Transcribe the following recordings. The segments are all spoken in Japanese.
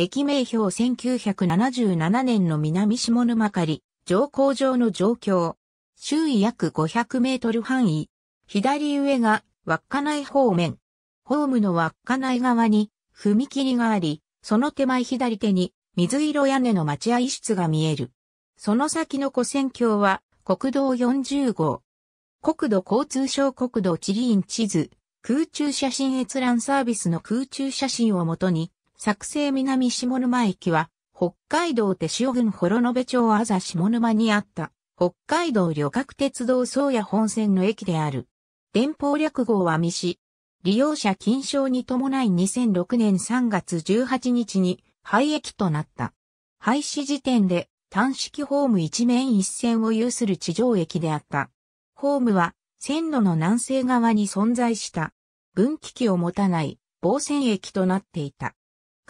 駅名標1977年の南下沼狩、乗降場の状況。周囲約500メートル範囲。左上が稚内方面。ホームの稚内側に踏切があり、その手前左手に水色屋根の待合室が見える。その先の古線橋は国道40号。国土交通省国土地理院地図、空中写真閲覧サービスの空中写真をもとに、作成南下沼駅は、北海道手塩郡幌延町あざ下沼にあった、北海道旅客鉄道宗谷本線の駅である。電報略号は未死。利用者禁賞に伴い2006年3月18日に廃駅となった。廃止時点で単式ホーム一面一線を有する地上駅であった。ホームは線路の南西側に存在した。分岐器を持たない防線駅となっていた。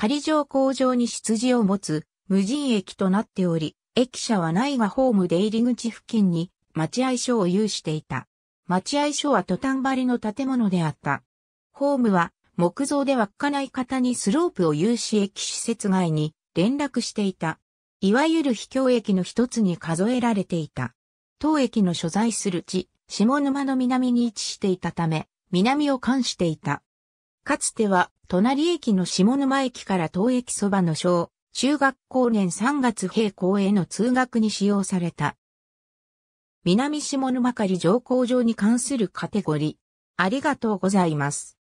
仮乗工場に出自を持つ無人駅となっており、駅舎はないがホーム出入り口付近に待合所を有していた。待合所はトタン張りの建物であった。ホームは木造でかない方にスロープを有し駅施設外に連絡していた。いわゆる秘境駅の一つに数えられていた。当駅の所在する地、下沼の南に位置していたため、南を冠していた。かつては、隣駅の下沼駅から当駅そばの小、中学校年3月閉校への通学に使用された。南下沼狩乗降場に関するカテゴリー。ありがとうございます。